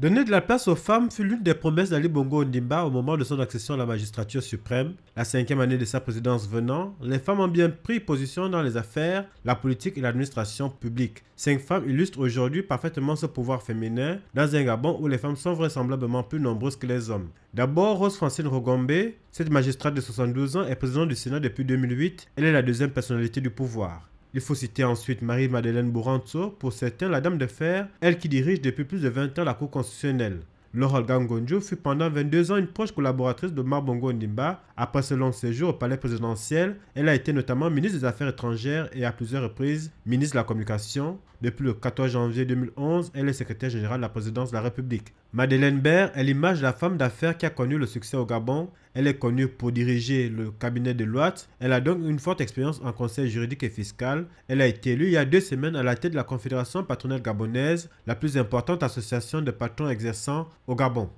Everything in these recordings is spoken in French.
Donner de la place aux femmes fut l'une des promesses d'Ali Bongo Ondimba au moment de son accession à la magistrature suprême. La cinquième année de sa présidence venant, les femmes ont bien pris position dans les affaires, la politique et l'administration publique. Cinq femmes illustrent aujourd'hui parfaitement ce pouvoir féminin dans un Gabon où les femmes sont vraisemblablement plus nombreuses que les hommes. D'abord, Rose Francine Rogombe, cette magistrate de 72 ans, est présidente du Sénat depuis 2008. Elle est la deuxième personnalité du pouvoir. Il faut citer ensuite Marie-Madeleine Bouranzo, pour certains la dame de fer, elle qui dirige depuis plus de 20 ans la Cour constitutionnelle. Laurel Gangonjo fut pendant 22 ans une proche collaboratrice de Marbongo Ndimba. Après ce long séjour au palais présidentiel, elle a été notamment ministre des Affaires étrangères et à plusieurs reprises ministre de la Communication. Depuis le 14 janvier 2011, elle est secrétaire générale de la présidence de la République. Madeleine Baird est l'image de la femme d'affaires qui a connu le succès au Gabon. Elle est connue pour diriger le cabinet de Loat Elle a donc une forte expérience en conseil juridique et fiscal. Elle a été élue il y a deux semaines à la tête de la Confédération patronale gabonaise, la plus importante association de patrons exerçant au Gabon.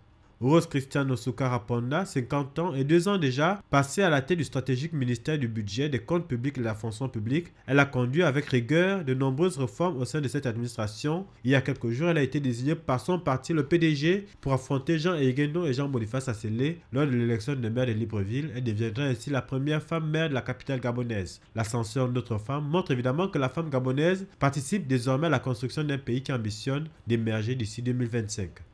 Rose Christiane Osuka 50 ans et 2 ans déjà, passée à la tête du stratégique ministère du budget, des comptes publics et de la fonction publique, elle a conduit avec rigueur de nombreuses réformes au sein de cette administration. Il y a quelques jours, elle a été désignée par son parti, le PDG, pour affronter Jean Eguendo et Jean Boniface Asselé lors de l'élection de maire de Libreville. Elle deviendra ainsi la première femme maire de la capitale gabonaise. L'ascension d'autres femme montre évidemment que la femme gabonaise participe désormais à la construction d'un pays qui ambitionne d'émerger d'ici 2025.